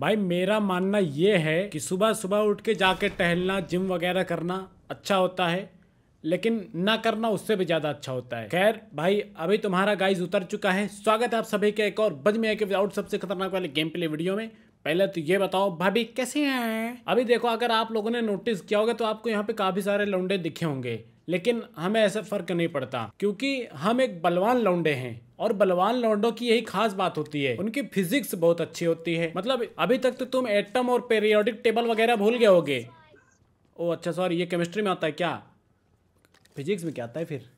भाई मेरा मानना ये है कि सुबह सुबह उठ के जाके टहलना जिम वगैरह करना अच्छा होता है लेकिन ना करना उससे भी ज़्यादा अच्छा होता है खैर भाई अभी तुम्हारा गाइज उतर चुका है स्वागत है आप सभी के एक और बज में के विदाउट सबसे खतरनाक वाले गेम प्ले वीडियो में पहले तो ये बताओ भाभी कैसे हैं अभी देखो अगर आप लोगों ने नोटिस किया होगा तो आपको यहाँ पे काफी सारे लौंडे दिखे होंगे लेकिन हमें ऐसा फर्क नहीं पड़ता क्योंकि हम एक बलवान लौंडे हैं और बलवान लौंडों की यही खास बात होती है उनकी फिजिक्स बहुत अच्छी होती है मतलब अभी तक तो तुम एटम और पेरियोडिक टेबल वगैरह भूल गए होगे ओ अच्छा सॉरी ये केमिस्ट्री में आता है क्या फिजिक्स में क्या आता है फिर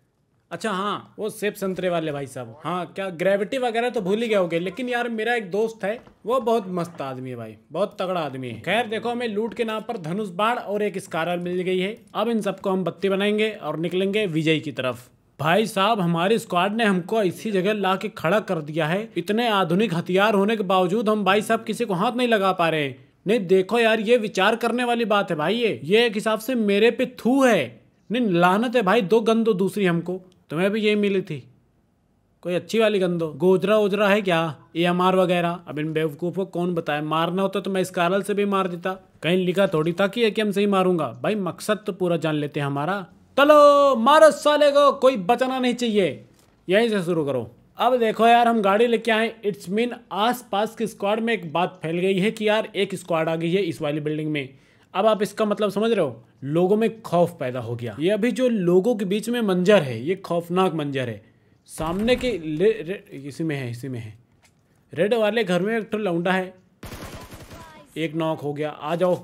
अच्छा हाँ वो सेब संतरे वाले भाई साहब हाँ क्या ग्रेविटी वगैरह तो भूल ही गए होगे लेकिन यार मेरा एक दोस्त है वो बहुत मस्त आदमी है भाई बहुत तगड़ा आदमी है खैर देखो हमें लूट के नाम पर धनुष बाढ़ और एक स्कारल मिल गई है अब इन सबको हम बत्ती बनाएंगे और निकलेंगे विजय की तरफ भाई साहब हमारे स्क्वाड ने हमको इसी जगह ला के खड़ा कर दिया है इतने आधुनिक हथियार होने के बावजूद हम भाई साहब किसी को हाथ नहीं लगा पा रहे हैं नहीं देखो यार ये विचार करने वाली बात है भाई ये ये एक हिसाब से मेरे पे थू है नहीं लानत है भाई दो गंदो दूसरी हमको तुम्हें भी यही मिली थी कोई अच्छी वाली गंदो गोजरा उजरा है क्या ए एम आर वगैरह अब इन बेवकूफ़ को कौन बताए मारना होता तो मैं इस कारल से भी मार देता कहीं लिखा थोड़ी था कि एकेएम से ही मारूंगा भाई मकसद तो पूरा जान लेते हैं हमारा चलो मारो साले को कोई बचाना नहीं चाहिए यहीं से शुरू करो अब देखो यार हम गाड़ी लेके आए इट्स मीन आस पास के स्क्वाड में एक बात फैल गई है कि यार एक स्क्वाड आ गई है इस वाली बिल्डिंग में अब आप इसका मतलब समझ रहे हो लोगों में खौफ पैदा हो गया ये अभी जो लोगों के बीच में मंजर है ये खौफनाक मंजर है सामने के ले, रे, इसी में है इसी में है रेड वाले घर में एक लौंडा है एक नॉक हो गया आ जाओ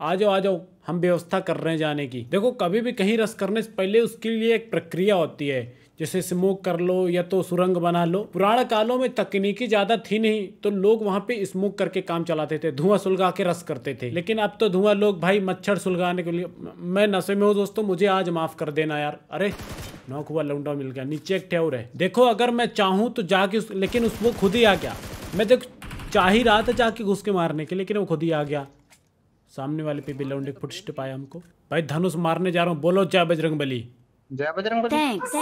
आ जाओ आ जाओ हम व्यवस्था कर रहे हैं जाने की देखो कभी भी कहीं रस करने से पहले उसके लिए एक प्रक्रिया होती है जैसे स्मोक कर लो या तो सुरंग बना लो पुराण कालों में तकनीकी ज़्यादा थी नहीं तो लोग वहाँ पे स्मोक करके काम चलाते थे धुआं सुलगा के रस करते थे लेकिन अब तो धुआं लोग भाई मच्छर सुलगाने के लिए मैं नशे में हूँ दोस्तों मुझे आज माफ़ कर देना यार अरे नौक हुआ लौंडा मिल गया नीचे एक ठेवर है देखो अगर मैं चाहूँ तो जाके उस लेकिन उस वो खुद ही आ गया मैं देख चाह ही रहा था जाके घुस के मारने के लेकिन वो खुद ही आ गया सामने वाले पे भी लौंडे फुट स्टेप आया हमको भाई धनुष मारने जा रहा हूँ बोलो जय बजरंग बली जय बजरंग थैंक्स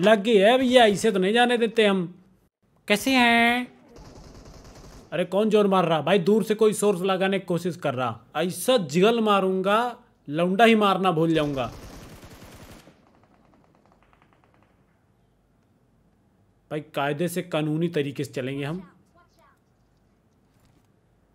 लग गई है भैया इसे तो नहीं जाने देते हम कैसे हैं अरे कौन जोर मार रहा भाई दूर से कोई सोर्स लगाने की कोशिश कर रहा ऐसा जिगल मारूंगा लौंडा ही मारना भूल जाऊंगा भाई कायदे से कानूनी तरीके से चलेंगे हम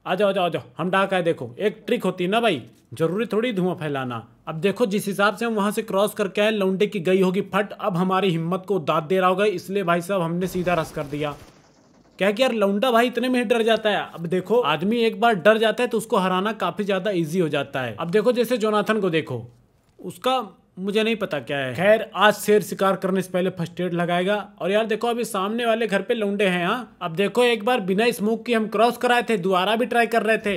आ जाओ जाओ जाओ हम डाक आए देखो एक ट्रिक होती है ना भाई जरूरी थोड़ी धुआं फैलाना अब देखो जिस हिसाब से हम वहां से क्रॉस करके आए लौंडे की गई होगी फट अब हमारी हिम्मत को दाद दे रहा होगा इसलिए भाई साहब हमने सीधा रस कर दिया क्या कि यार लौंडा भाई इतने में ही डर जाता है अब देखो आदमी एक बार डर जाता है तो उसको हराना काफी ज्यादा ईजी हो जाता है अब देखो जैसे जोनाथन को देखो उसका मुझे नहीं पता क्या है खैर आज शेर शिकार करने से पहले फर्स्ट एड लगाएगा और यार देखो अभी सामने वाले घर पे लौंडे हैं हाँ अब देखो एक बार बिना स्मोक की हम क्रॉस कराए थे दोबारा भी ट्राई कर रहे थे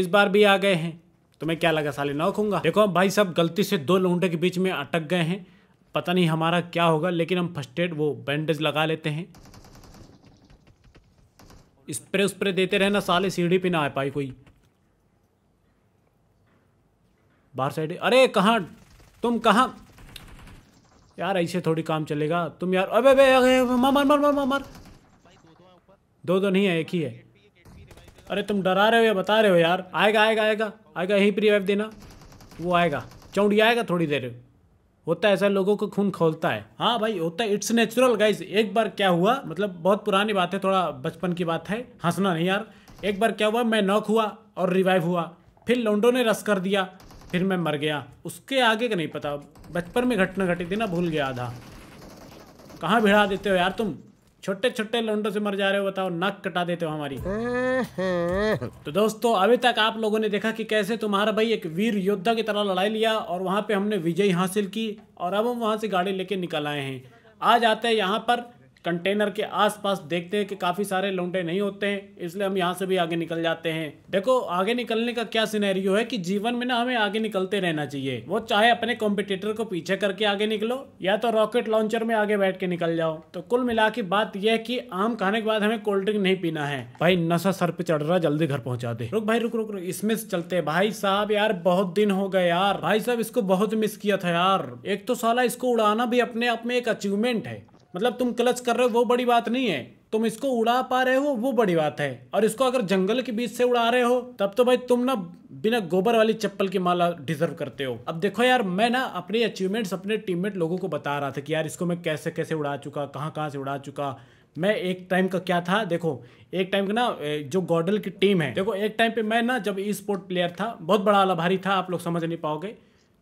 इस बार भी आ गए हैं तुम्हें क्या लगा साले नौकूंगा देखो भाई साहब गलती से दो लौंडे के बीच में अटक गए हैं पता नहीं हमारा क्या होगा लेकिन हम फर्स्ट एड वो बैंडेज लगा लेते हैं स्प्रे उस्प्रे देते रहना साले सीढ़ी पे ना आ पाई कोई बाहर साइड अरे कहाँ तुम कहाँ यार ऐसे थोड़ी काम चलेगा तुम यार अबे अबे मार मार मार मार मार दो दो तो नहीं है एक ही है अरे तुम डरा रहे हो या बता रहे हो यार आएगा आएगा आएगा आएगा यहीं प्री वाइफ देना वो आएगा चौंडी आएगा थोड़ी देर होता है ऐसा लोगों को खून खोलता है हाँ भाई होता है इट्स नेचुरल गाइज एक बार क्या हुआ मतलब बहुत पुरानी बात है थोड़ा बचपन की बात है हंसना नहीं यार एक बार क्या हुआ मैं नॉक हुआ और रिवाइव हुआ फिर लोंडो ने रस कर दिया फिर मैं मर गया उसके आगे का नहीं पता बचपन में घटना घटी थी ना भूल गया आधा कहाँ भिड़ा देते हो यार तुम छोटे छोटे लंडों से मर जा रहे हो बताओ नाक कटा देते हो हमारी तो दोस्तों अभी तक आप लोगों ने देखा कि कैसे तुम्हारा भाई एक वीर योद्धा की तरह लड़ाई लिया और वहाँ पे हमने विजय हासिल की और अब हम वहाँ से गाड़ी लेके निकल आए हैं आज आते हैं यहाँ पर कंटेनर के आसपास देखते हैं कि काफ़ी सारे लौंडे नहीं होते हैं इसलिए हम यहाँ से भी आगे निकल जाते हैं देखो आगे निकलने का क्या सिनेरियो है कि जीवन में ना हमें आगे निकलते रहना चाहिए वो चाहे अपने कॉम्पिटिटर को पीछे करके आगे निकलो या तो रॉकेट लॉन्चर में आगे बैठ के निकल जाओ तो कुल मिला के बात यह है कि आम खाने के बाद हमें कोल्ड ड्रिंक नहीं पीना है भाई नशा सर पे चढ़ रहा जल्दी घर पहुँचा दे रुक भाई रुक रुक रुक इसमें चलते भाई साहब यार बहुत दिन हो गए यार भाई साहब इसको बहुत मिस किया था यार एक तो साला इसको उड़ाना भी अपने आप में एक अचीवमेंट है मतलब तुम क्लच कर रहे हो वो बड़ी बात नहीं है तुम इसको उड़ा पा रहे हो वो बड़ी बात है और इसको अगर जंगल के बीच से उड़ा रहे हो तब तो भाई तुम ना बिना गोबर वाली चप्पल की माला डिजर्व करते हो अब देखो यार मैं ना अपने अचीवमेंट्स अपने टीममेट लोगों को बता रहा था कि यार इसको मैं कैसे कैसे उड़ा चुका कहाँ कहाँ से उड़ा चुका मैं एक टाइम का क्या था देखो एक टाइम का ना जो गॉडल की टीम है देखो एक टाइम पे मैं ना जब ई स्पोर्ट प्लेयर था बहुत बड़ा आला भारी था आप लोग समझ नहीं पाओगे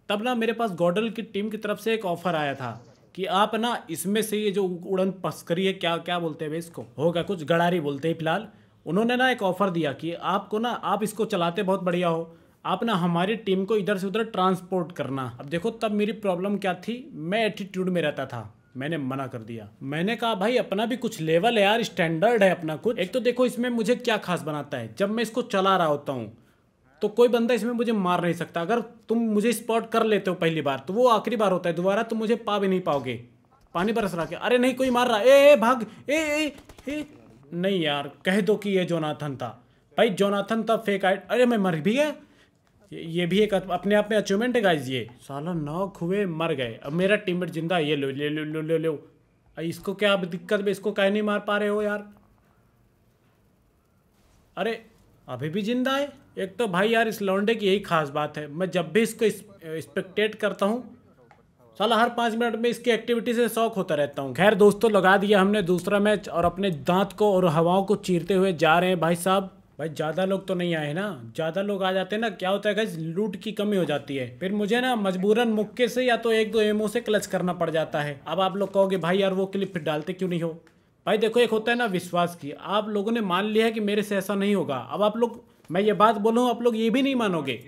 तब ना मेरे पास गॉडल की टीम की तरफ से एक ऑफर आया था कि आप ना इसमें से ये जो उड़न पस्करी है क्या क्या बोलते हैं इसको होगा कुछ गड़ारी बोलते हैं फिलहाल उन्होंने ना एक ऑफ़र दिया कि आपको ना आप इसको चलाते बहुत बढ़िया हो आप ना हमारी टीम को इधर से उधर ट्रांसपोर्ट करना अब देखो तब मेरी प्रॉब्लम क्या थी मैं एटीट्यूड में रहता था मैंने मना कर दिया मैंने कहा भाई अपना भी कुछ लेवल है यार स्टैंडर्ड है अपना कुछ एक तो देखो इसमें मुझे क्या खास बनाता है जब मैं इसको चला रहा होता हूँ तो कोई बंदा इसमें मुझे मार नहीं सकता अगर तुम मुझे स्पॉट कर लेते हो पहली बार तो वो आखिरी बार होता है दोबारा तुम मुझे पा भी नहीं पाओगे पानी बरस रहा के अरे नहीं कोई मार रहा ए ए भाग ए ए ए नहीं यार कह दो कि ये जोनाथन था भाई जोनाथन था फेक आइट अरे मैं मर भी गया ये भी एक अपने आप में अचीवमेंट है गाइज ये साला नौक हुए मर गए अब मेरा टीममेट जिंदा ये लो ले लो ले लो इसको क्या दिक्कत में इसको कह नहीं मार पा रहे हो यार अरे अभी भी जिंदा है एक तो भाई यार इस लौंडे की यही खास बात है मैं जब भी इसको एक्सपेक्टेट करता हूँ साला हर पाँच मिनट में इसकी एक्टिविटी से शौक होता रहता हूँ खैर दोस्तों लगा दिया हमने दूसरा मैच और अपने दांत को और हवाओं को चीरते हुए जा रहे हैं भाई साहब भाई ज़्यादा लोग तो नहीं आए ना ज़्यादा लोग आ जाते हैं ना क्या होता है गाइज लूट की कमी हो जाती है फिर मुझे ना मजबूरन मुक्के से या तो एक दो एमओ से क्लच करना पड़ जाता है अब आप लोग कहोगे भाई यार वो क्लिप फिर डालते क्यों नहीं हो भाई देखो एक होता है ना विश्वास की आप लोगों ने मान लिया है कि मेरे से ऐसा नहीं होगा अब आप लोग मैं ये बात बोलूँ आप लोग ये भी नहीं मानोगे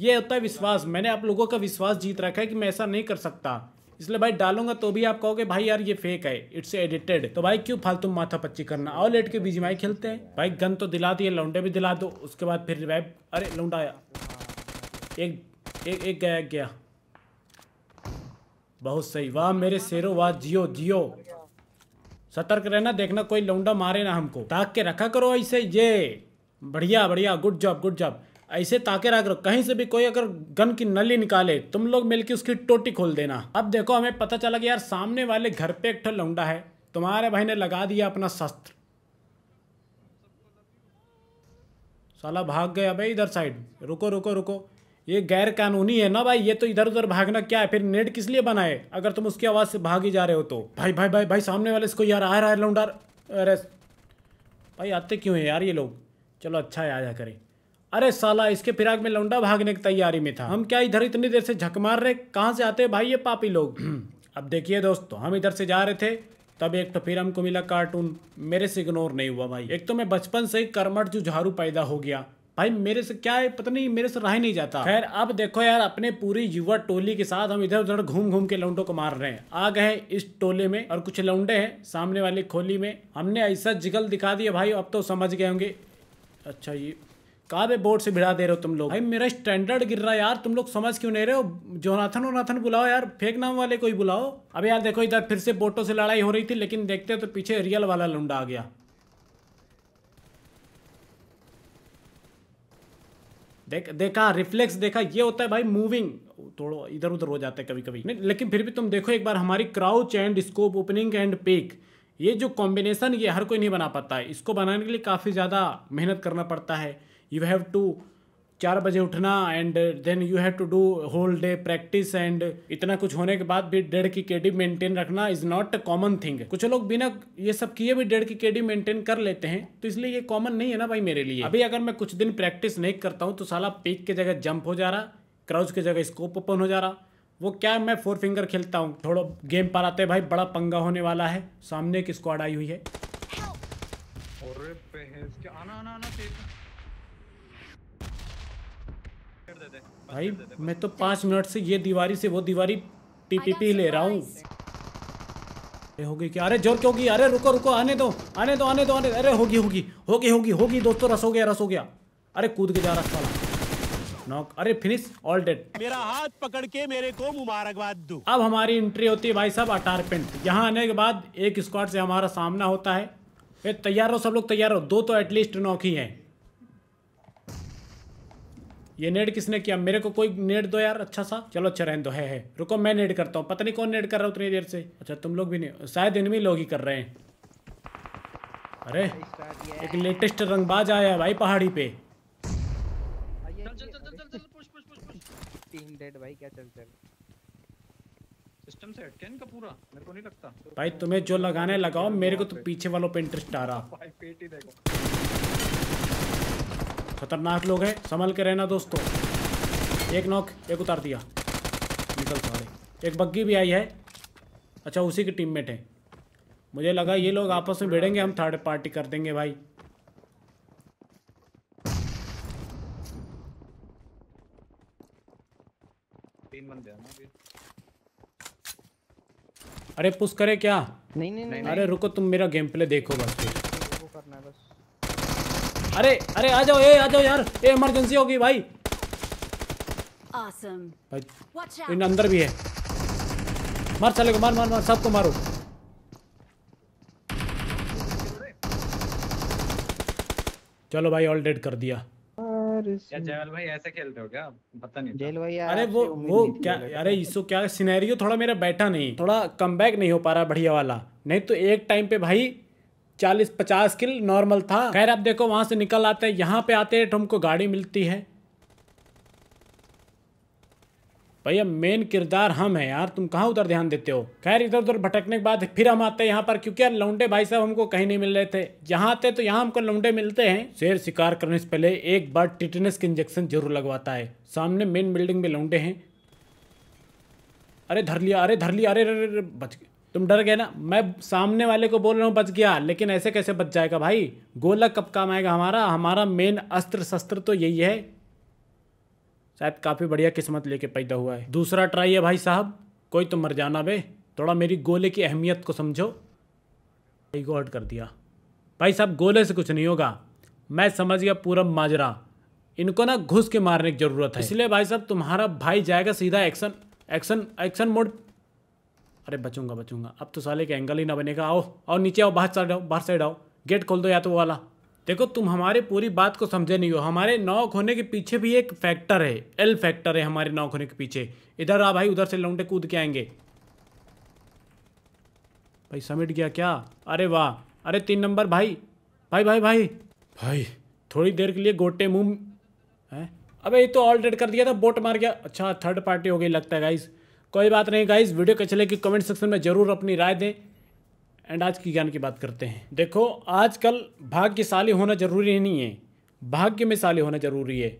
ये होता है विश्वास मैंने आप लोगों का विश्वास जीत रखा है कि मैं ऐसा नहीं कर सकता इसलिए भाई डालूंगा तो भी आप कहोगे भाई यार ये फेक है इट्स एडिटेड तो भाई क्यों फालतू माथा पच्ची करना आओ लेट के माई खेलते हैं भाई गन तो दिला दिए लौंडे भी दिला दो उसके बाद फिर भाई अरे लौंडा आया एक एक एक गया गया बहुत सही वाह मेरे शेरों वाह जियो जियो सतर्क रहना देखना कोई लौंडा मारे ना हमको ताक के रखा करो ऐसे ये बढ़िया बढ़िया गुड जॉब गुड जॉब ऐसे ताके रख करो कहीं से भी कोई अगर गन की नली निकाले तुम लोग मिलकर उसकी टोटी खोल देना अब देखो हमें पता चला कि यार सामने वाले घर पे एक लौंडा है तुम्हारे भाई ने लगा दिया अपना शस्त्र साला भाग गया भाई इधर साइड रुको रुको रुको ये गैर कानूनी है ना भाई ये तो इधर उधर भागना क्या है फिर नेट किस लिए बनाए अगर तुम उसकी आवाज़ से भाग ही जा रहे हो तो भाई भाई भाई भाई सामने वाले इसको यार आ रहा है लौंडार अरे भाई आते क्यों है यार ये लोग चलो अच्छा है आया करें अरे साला इसके फिराक में लौंडा भागने की तैयारी में था हम क्या इधर इतनी देर से झक मार रहे कहाँ से आते हैं भाई ये पापी लोग अब देखिए दोस्तों हम इधर से जा रहे थे तब एक तो फिर हमको मिला कार्टून मेरे से इग्नोर नहीं हुआ भाई एक तो मैं बचपन से ही कर्मठ जो झाड़ू पैदा हो गया भाई मेरे से क्या है पता नहीं मेरे से रहा ही नहीं जाता खैर अब देखो यार अपने पूरी युवा टोली के साथ हम इधर उधर घूम घूम के लौंडो को मार रहे हैं आ गए इस टोले में और कुछ लौंडे हैं सामने वाली खोली में हमने ऐसा जिगल दिखा दिया भाई अब तो समझ गए होंगे अच्छा ये कहा पे बोर्ड से भिड़ा दे रहे हो तुम लोग भाई मेरा स्टैंडर्ड गिर रहा है यार तुम लोग समझ क्यों नहीं रहे हो जोनाथन वोनाथन बुलाओ यार फेक नाम वाले को ही बुलाओ अब यार देखो इधर फिर से बोटों से लड़ाई हो रही थी लेकिन देखते हो तो पीछे रियल वाला लुंडा आ गया देख देखा रिफ्लेक्स देखा ये होता है भाई मूविंग थोड़ा इधर उधर हो जाता है कभी कभी लेकिन फिर भी तुम देखो एक बार हमारी crouch and scope opening and peck ये जो कॉम्बिनेसन ये हर कोई नहीं बना पाता है इसको बनाने के लिए काफ़ी ज़्यादा मेहनत करना पड़ता है यू हैव टू चार बजे उठना and then you have to do whole day practice and इतना कुछ होने के बाद भी डेढ़ की केडी मेंटेन रखना is not a common thing कुछ लोग बिना ये सब किए भी डेढ़ की केडी मेंटेन कर लेते हैं तो इसलिए ये कॉमन नहीं है ना भाई मेरे लिए अभी अगर मैं कुछ दिन प्रैक्टिस नहीं करता हूँ तो साला पिक के जगह जंप हो जा रहा क्राउज की जगह स्कोप ओपन हो जा रहा वो क्या है मैं फोर फिंगर खेलता हूँ थोड़ा गेम पर आते भाई बड़ा पंगा होने वाला है सामने की स्क्वाड आई हुई है भाई मैं तो पाँच मिनट से ये दीवारी से वो दीवारी टीपीपी ले रहा हूँ होगी क्या अरे जोर क्यों होगी अरे रुको रुको आने दो आने दो आने दो आने अरे होगी होगी होगी होगी होगी दोस्तों रस हो गया रस हो गया अरे कूद के जा रस वाला नॉक अरे फिनिश ऑल डेड मेरा हाथ पकड़ के मेरे को मुबारकबाद दो अब हमारी एंट्री होती है भाई साहब अटार पेंट यहाँ आने के बाद एक स्क्वाड से हमारा सामना होता है तैयार हो सब लोग तैयार हो दो तो एटलीस्ट नॉक ही है ये नेड किसने किया मेरे को कोई नेड दो यार अच्छा सा चलो अच्छा रहने दो है, है रुको मैं नेड करता हूँ पता नहीं कौन नेड कर रहा है उतनी देर से अच्छा तुम लोग भी नहीं शायद इनमी लोग ही कर रहे हैं अरे एक लेटेस्ट रंगबाज आया है भाई पहाड़ी पे सिस्टम सेट क्या इनका पूरा मेरे को नहीं लगता भाई तुम्हें जो लगाने लगाओ मेरे को तो पीछे वालों पे इंटरेस्ट आ रहा खतरनाक लोग हैं संभल के रहना दोस्तों एक नॉक एक उतार दिया निकल सारे तो एक बग्गी भी आई है अच्छा उसी की टीममेट है मुझे लगा ये लोग आपस में भिड़ेंगे हम थर्ड पार्टी कर देंगे भाई तीन बंदे अरे पुश करे क्या नहीं नहीं, नहीं नहीं नहीं अरे रुको तुम मेरा गेम प्ले देखो बस करना है बस अरे अरे आ जाओ ए आ जाओ यार ए इमरजेंसी होगी भाई awesome. भाई इन अंदर भी है मार चले को मार मार मार सबको मारो चलो भाई ऑल डेड कर दिया जैवल भाई ऐसे खेलते हो क्या पता नहीं जेल भाई अरे वो वो क्या अरे इसको क्या सिनेरियो थोड़ा मेरा बैठा नहीं थोड़ा कम नहीं हो पा रहा बढ़िया वाला नहीं तो एक टाइम पे भाई चालीस पचास किल नॉर्मल था खैर आप देखो वहां से निकल आते हैं यहाँ पे आते हैं तो हमको गाड़ी मिलती है भैया मेन किरदार हम हैं यार तुम कहाँ उधर ध्यान देते हो खैर इधर उधर भटकने के बाद फिर हम आते हैं यहाँ पर क्योंकि यार लौंडे भाई साहब हमको कहीं नहीं मिल रहे थे यहाँ आते तो यहाँ हमको लौंडे मिलते हैं शेर शिकार करने से पहले एक बार टिटनेस के इंजेक्शन जरूर लगवाता है सामने मेन बिल्डिंग में लौंडे हैं अरे धर लिया अरे धर लिया अरे अरे बच गए तुम डर गए ना मैं सामने वाले को बोल रहा हूँ बच गया लेकिन ऐसे कैसे बच जाएगा भाई गोला कब काम आएगा हमारा हमारा मेन अस्त्र शस्त्र तो यही है शायद काफ़ी बढ़िया किस्मत लेके पैदा हुआ है दूसरा ट्राई है भाई साहब कोई तो मर जाना बे थोड़ा मेरी गोले की अहमियत को समझो भाई को कर दिया भाई साहब गोले से कुछ नहीं होगा मैं समझ गया पूरा माजरा इनको ना घुस के मारने की ज़रूरत है इसलिए भाई साहब तुम्हारा भाई जाएगा सीधा एक्शन एक्शन एक्शन मोड अरे बचूंगा बचूंगा अब तो साले के एंगल ही ना बनेगा आओ और नीचे आओ बाहर साइड आओ बाहर साइड आओ गेट खोल दो या तो वाला देखो तुम हमारे पूरी बात को समझे नहीं हो हमारे नॉक होने के पीछे भी एक फैक्टर है एल फैक्टर है हमारे नॉक होने के पीछे इधर आ भाई उधर से लौंडे कूद के आएंगे भाई समेट गया क्या अरे वाह अरे तीन नंबर भाई भाई भाई भाई भाई थोड़ी देर के लिए गोटे मुंह है अबे ये तो ऑल डेड कर दिया था बोट मार गया अच्छा थर्ड पार्टी हो गई लगता है गाइज़ कोई बात नहीं गाइज वीडियो कैसे लगे कमेंट सेक्शन में ज़रूर अपनी राय दें एंड आज की ज्ञान की बात करते हैं देखो आजकल भाग्यशाली होना ज़रूरी नहीं है भाग्य में शाली होना ज़रूरी है